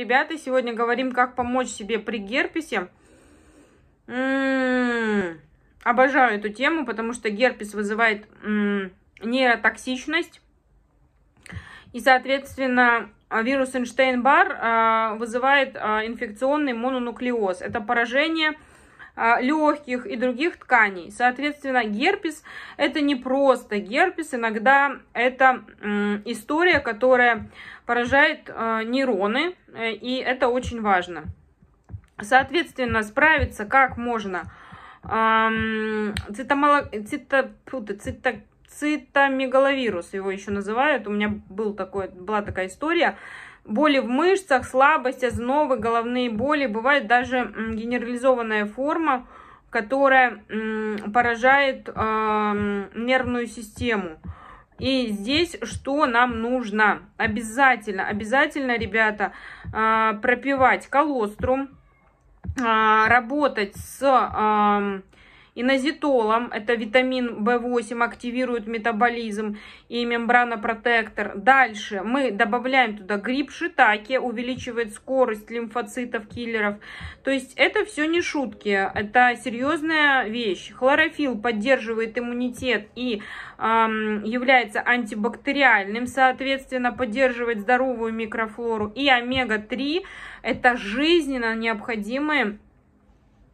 ребята. Сегодня говорим, как помочь себе при герпесе. М-м-м, обожаю эту тему, потому что герпес вызывает м-м, нейротоксичность. И, соответственно, вирус Эйнштейн-Бар а, вызывает а, инфекционный мононуклеоз. Это поражение а, легких и других тканей. Соответственно, герпес это не просто герпес, иногда это история, которая поражает а, нейроны, э, и это очень важно. Соответственно, справиться как можно цитомало, цито... цито... цитомегаловирус, его еще называют, у меня был такой, была такая история, Боли в мышцах, слабость, ознобы, головные боли. Бывает даже генерализованная форма, которая поражает нервную систему. И здесь что нам нужно? Обязательно, обязательно, ребята, а, пропивать колострум, а, работать с Инозитолом, это витамин В8, активирует метаболизм и мембранопротектор. Дальше мы добавляем туда гриб шитаки, увеличивает скорость лимфоцитов, киллеров. То есть это все не шутки, это серьезная вещь. Хлорофилл поддерживает иммунитет и эм, является антибактериальным, соответственно, поддерживает здоровую микрофлору. И омега-3 это жизненно необходимые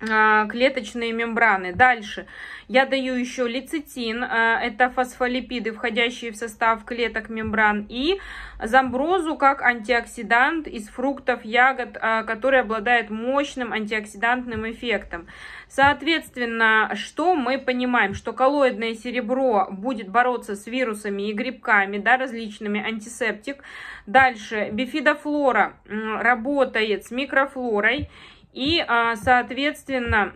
а, клеточные мембраны. Дальше я даю еще лецитин, а, это фосфолипиды, входящие в состав клеток мембран, и замброзу как антиоксидант из фруктов, ягод, а, который обладает мощным антиоксидантным эффектом. Соответственно, что мы понимаем? Что коллоидное серебро будет бороться с вирусами и грибками, да, различными, антисептик. Дальше бифидофлора работает с микрофлорой и, а, соответственно,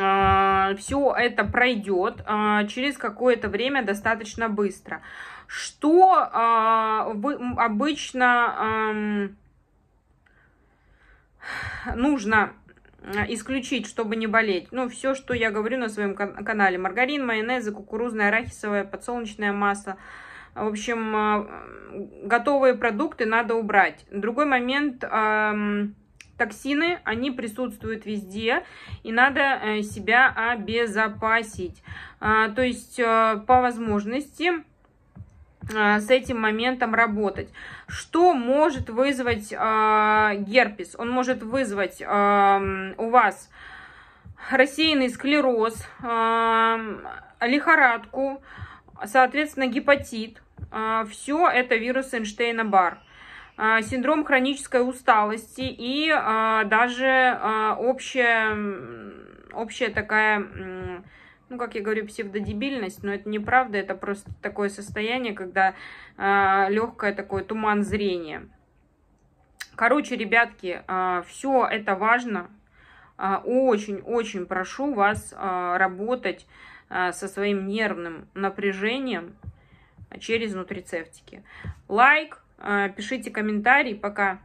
а, все это пройдет а, через какое-то время достаточно быстро. Что обычно нужно исключить, чтобы не болеть. Ну, все, что я говорю на своем канале. Маргарин, майонезы, кукурузное, арахисовое, подсолнечное масло. В общем, готовые продукты надо убрать. Другой момент токсины, они присутствуют везде, и надо э, себя обезопасить. А, то есть, э, по возможности э, с этим моментом работать. Что может вызвать а, герпес? Он может вызвать а, у вас рассеянный склероз, лихорадку, соответственно, гепатит. Все это вирус Эйнштейна-Бар. Э, синдром хронической усталости и э, даже э, общая, общая такая ну, как я говорю, псевдодебильность, но это неправда, это просто такое состояние, когда легкое такое туман зрения. Короче, ребятки, все это важно. Очень-очень прошу вас работать со своим нервным напряжением через нутрицептики. Лайк, Э, пишите комментарии. Пока.